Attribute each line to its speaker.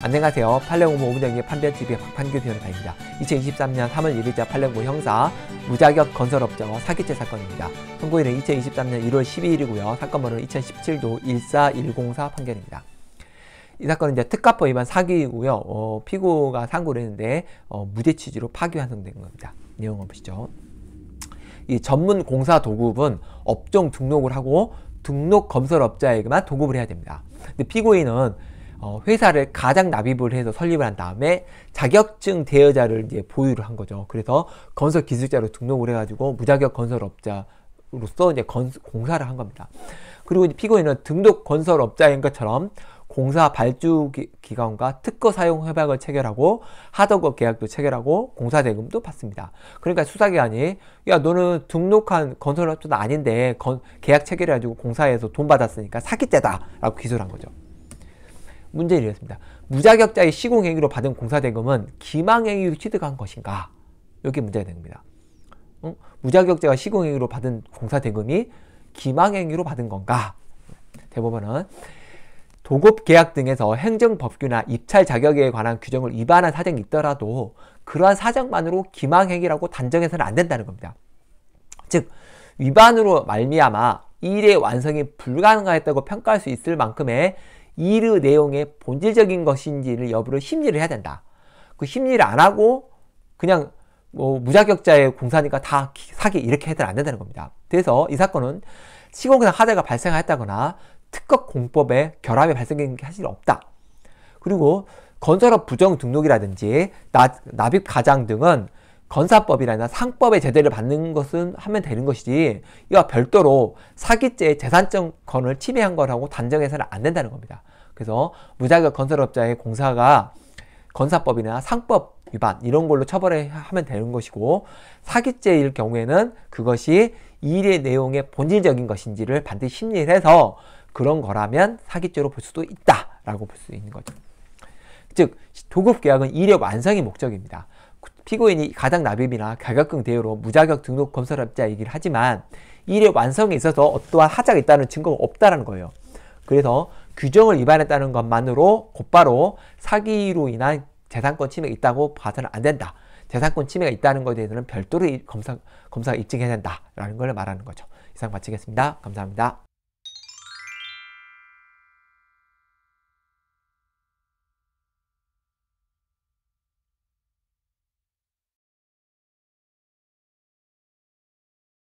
Speaker 1: 안녕하세요. 팔레공모 오문영의 판별 t v 의 박판규 변호사입니다. 2023년 3월 1일자 팔레공모 형사 무자격 건설업자와 사기죄 사건입니다. 선고일은 2023년 1월 12일이고요. 사건번호는 2017도 14104 판결입니다. 이 사건은 이제 특가법 위반 사기이고요. 어, 피고가 상고를 했는데 어, 무죄 취지로 파기 환송된 겁니다. 내용을 보시죠. 이 전문 공사 도급은 업종 등록을 하고 등록 건설업자에게만 도급을 해야 됩니다. 근데 피고인은 어, 회사를 가장 납입을 해서 설립을 한 다음에 자격증 대여자를 이제 보유를 한 거죠. 그래서 건설 기술자로 등록을 해가지고 무자격 건설업자로서 이제 건, 공사를 한 겁니다. 그리고 피고인은 등록 건설업자인 것처럼 공사 발주 기관과 특허 사용 협약을 체결하고 하도급 계약도 체결하고 공사 대금도 받습니다. 그러니까 수사기관이 야 너는 등록한 건설업자도 아닌데 건, 계약 체결해가지고 공사에서 돈 받았으니까 사기죄다라고 기소를 한 거죠. 문제를 이렇습니다. 무자격자의 시공행위로 받은 공사대금은 기망행위로 취득한 것인가? 여기 문제가 됩니다. 응? 어? 무자격자가 시공행위로 받은 공사대금이 기망행위로 받은 건가? 대법원은 도급 계약 등에서 행정법규나 입찰 자격에 관한 규정을 위반한 사정이 있더라도 그러한 사정만으로 기망행위라고 단정해서는 안 된다는 겁니다. 즉 위반으로 말미암아 일의 완성이 불가능하였다고 평가할 수 있을 만큼의 이르 내용의 본질적인 것인지를 여부를 심리를 해야 된다. 그 심리를 안 하고 그냥 뭐 무자격자의 공사니까 다 사기 이렇게 해도 안 된다는 겁니다. 그래서 이 사건은 시공상 하자가 발생하였다거나 특허 공법에 결함이 발생된 게 사실 없다. 그리고 건설업 부정 등록이라든지 나, 납입 가장 등은 건사법이라나 상법의 제재를 받는 것은 하면 되는 것이지 이와 별도로 사기죄의 재산권을 침해한 거라고 단정해서는 안 된다는 겁니다. 그래서 무자격 건설업자의 공사가 건사법이나 상법 위반 이런 걸로 처벌하면 되는 것이고 사기죄일 경우에는 그것이 일의 내용의 본질적인 것인지를 반드시 심리를 해서 그런 거라면 사기죄로 볼 수도 있다라고 볼 수 있는 거죠. 즉 도급 계약은 이력 완성의 목적입니다. 피고인이 가장 납입이나 가격금 대여로 무자격 등록 건설업자이를 하지만 이력 완성에 있어서 어떠한 하자가 있다는 증거가 없다는 거예요. 그래서 규정을 위반했다는 것만으로 곧바로 사기로 인한 재산권 침해가 있다고 봐서는 안 된다. 재산권 침해가 있다는 것에 대해서는 별도로 검사, 검사가 입증해야 된다라는 걸 말하는 거죠. 이상 마치겠습니다. 감사합니다.